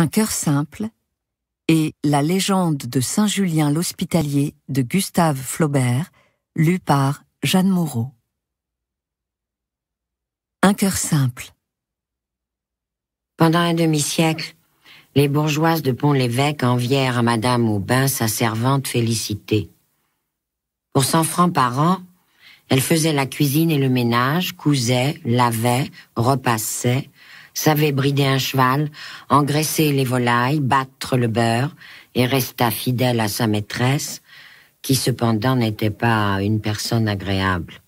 Un cœur simple et La légende de Saint Julien l'Hospitalier de Gustave Flaubert, lu par Jeanne Moreau. Un cœur simple. Pendant un demi-siècle, les bourgeoises de Pont-l'Évêque envièrent à Madame Aubin sa servante Félicité. Pour cent francs par an, elle faisait la cuisine et le ménage, cousait, lavait, repassait, savait brider un cheval, engraisser les volailles, battre le beurre, et resta fidèle à sa maîtresse, qui cependant n'était pas une personne agréable.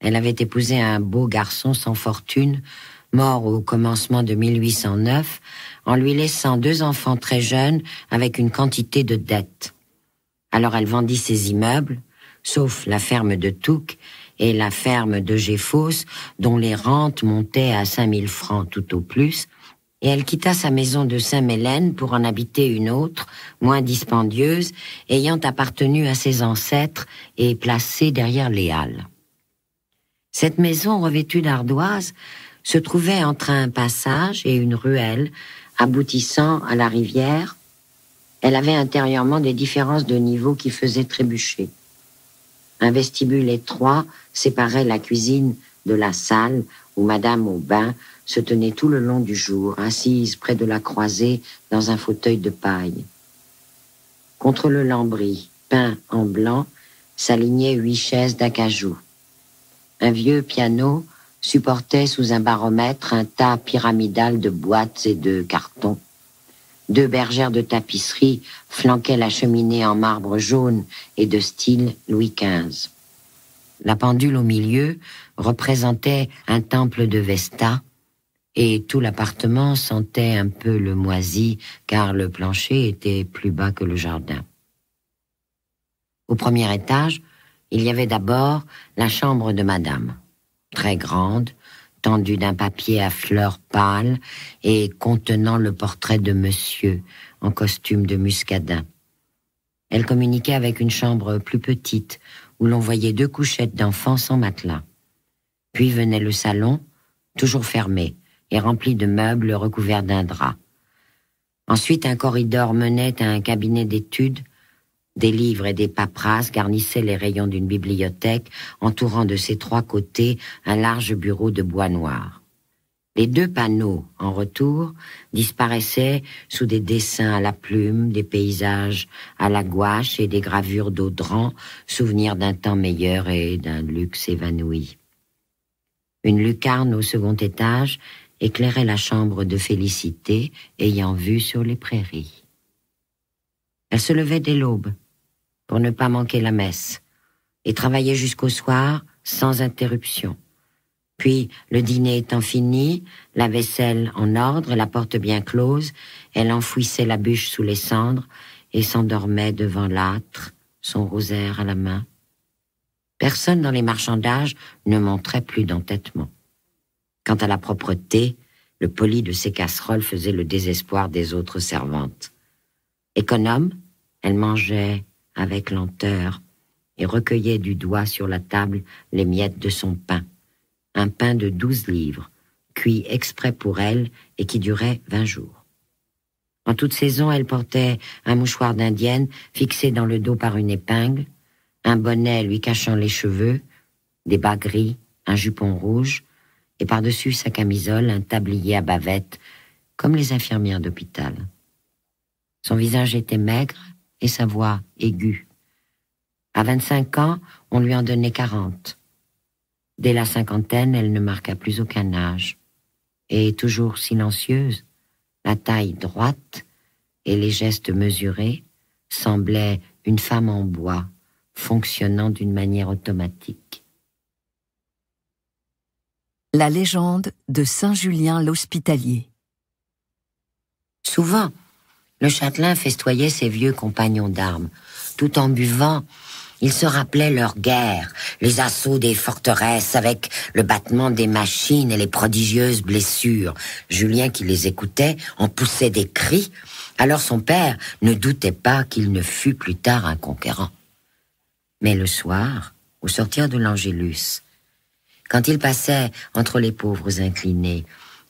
Elle avait épousé un beau garçon sans fortune, mort au commencement de 1809, en lui laissant deux enfants très jeunes avec une quantité de dettes. Alors elle vendit ses immeubles, sauf la ferme de Touques, et la ferme de Géfos, dont les rentes montaient à 5000 francs tout au plus, et elle quitta sa maison de Saint-Mélène pour en habiter une autre, moins dispendieuse, ayant appartenu à ses ancêtres et placée derrière les Halles. Cette maison revêtue d'ardoises, se trouvait entre un passage et une ruelle aboutissant à la rivière. Elle avait intérieurement des différences de niveau qui faisaient trébucher. Un vestibule étroit séparait la cuisine de la salle où Madame Aubin se tenait tout le long du jour, assise près de la croisée dans un fauteuil de paille. Contre le lambris, peint en blanc, s'alignaient huit chaises d'acajou. Un vieux piano supportait sous un baromètre un tas pyramidal de boîtes et de cartons. Deux bergères de tapisserie flanquaient la cheminée en marbre jaune et de style Louis XV. La pendule au milieu représentait un temple de Vesta, et tout l'appartement sentait un peu le moisi, car le plancher était plus bas que le jardin. Au premier étage, il y avait d'abord la chambre de madame, très grande, tendu d'un papier à fleurs pâles et contenant le portrait de monsieur en costume de muscadin. Elle communiquait avec une chambre plus petite où l'on voyait deux couchettes d'enfants sans matelas. Puis venait le salon, toujours fermé et rempli de meubles recouverts d'un drap. Ensuite, un corridor menait à un cabinet d'études des livres et des paperasses garnissaient les rayons d'une bibliothèque, entourant de ses trois côtés un large bureau de bois noir. Les deux panneaux, en retour, disparaissaient sous des dessins à la plume, des paysages à la gouache et des gravures d'audran, souvenirs d'un temps meilleur et d'un luxe évanoui. Une lucarne au second étage éclairait la chambre de Félicité, ayant vue sur les prairies. Elle se levait dès l'aube, pour ne pas manquer la messe, et travaillait jusqu'au soir sans interruption. Puis, le dîner étant fini, la vaisselle en ordre, la porte bien close, elle enfouissait la bûche sous les cendres et s'endormait devant l'âtre, son rosaire à la main. Personne dans les marchandages ne montrait plus d'entêtement. Quant à la propreté, le poli de ses casseroles faisait le désespoir des autres servantes. Économe, elle mangeait avec lenteur et recueillait du doigt sur la table les miettes de son pain, un pain de douze livres, cuit exprès pour elle et qui durait vingt jours. En toute saison, elle portait un mouchoir d'indienne fixé dans le dos par une épingle, un bonnet lui cachant les cheveux, des bas gris, un jupon rouge, et par-dessus sa camisole un tablier à bavette, comme les infirmières d'hôpital. Son visage était maigre, et sa voix aiguë. À 25 ans, on lui en donnait 40. Dès la cinquantaine, elle ne marqua plus aucun âge. Et toujours silencieuse, la taille droite et les gestes mesurés semblaient une femme en bois, fonctionnant d'une manière automatique. La légende de Saint Julien l'Hospitalier. Souvent, le châtelain festoyait ses vieux compagnons d'armes. Tout en buvant, il se rappelait leurs guerres, les assauts des forteresses avec le battement des machines et les prodigieuses blessures. Julien qui les écoutait en poussait des cris, alors son père ne doutait pas qu'il ne fût plus tard un conquérant. Mais le soir, au sortir de l'Angélus, quand il passait entre les pauvres inclinés,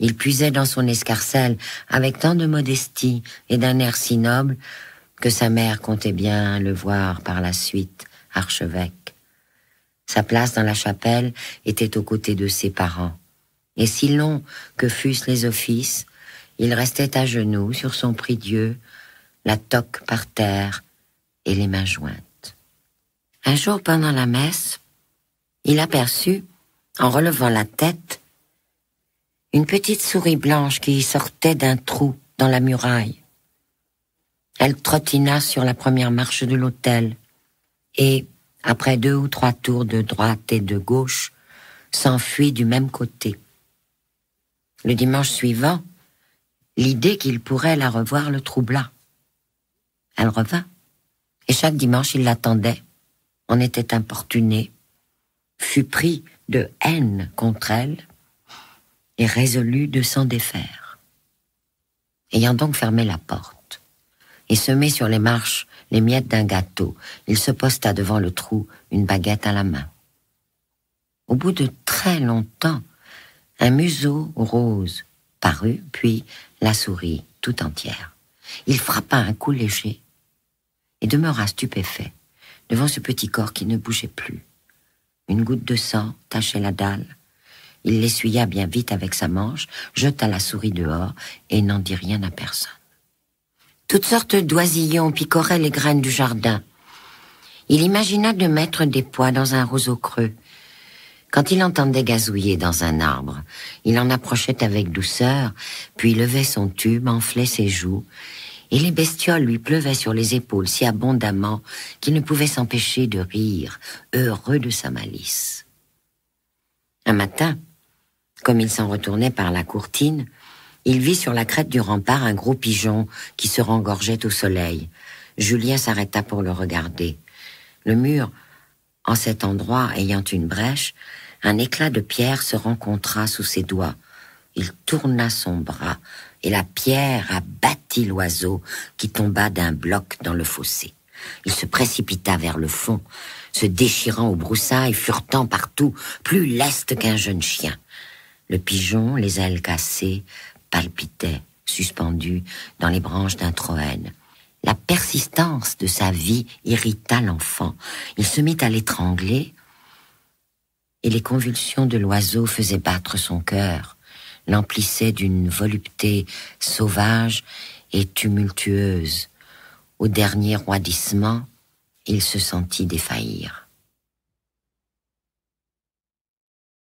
il puisait dans son escarcelle avec tant de modestie et d'un air si noble que sa mère comptait bien le voir par la suite archevêque. Sa place dans la chapelle était aux côtés de ses parents. Et si long que fussent les offices, il restait à genoux sur son prie-dieu, la toque par terre et les mains jointes. Un jour pendant la messe, il aperçut, en relevant la tête, une petite souris blanche qui sortait d'un trou dans la muraille. Elle trottina sur la première marche de l'hôtel et, après deux ou trois tours de droite et de gauche, s'enfuit du même côté. Le dimanche suivant, l'idée qu'il pourrait la revoir le troubla. Elle revint, et chaque dimanche il l'attendait, On était importuné, fut pris de haine contre elle, et résolu de s'en défaire. Ayant donc fermé la porte et semé sur les marches les miettes d'un gâteau, il se posta devant le trou, une baguette à la main. Au bout de très longtemps, un museau rose parut, puis la souris tout entière. Il frappa un coup léger et demeura stupéfait devant ce petit corps qui ne bougeait plus. Une goutte de sang tachait la dalle, il l'essuya bien vite avec sa manche, jeta la souris dehors et n'en dit rien à personne. Toutes sortes d'oisillons picoraient les graines du jardin. Il imagina de mettre des pois dans un roseau creux. Quand il entendait gazouiller dans un arbre, il en approchait avec douceur, puis levait son tube, enflait ses joues, et les bestioles lui pleuvaient sur les épaules si abondamment qu'il ne pouvait s'empêcher de rire, heureux de sa malice. Un matin, comme il s'en retournait par la courtine, il vit sur la crête du rempart un gros pigeon qui se rengorgeait au soleil. Julien s'arrêta pour le regarder. Le mur, en cet endroit ayant une brèche, un éclat de pierre se rencontra sous ses doigts. Il tourna son bras et la pierre abattit l'oiseau qui tomba d'un bloc dans le fossé. Il se précipita vers le fond, se déchirant aux broussailles, furetant partout, plus leste qu'un jeune chien. Le pigeon, les ailes cassées, palpitait, suspendu dans les branches d'un troène. La persistance de sa vie irrita l'enfant. Il se mit à l'étrangler, et les convulsions de l'oiseau faisaient battre son cœur, l'emplissaient d'une volupté sauvage et tumultueuse. Au dernier roidissement, il se sentit défaillir.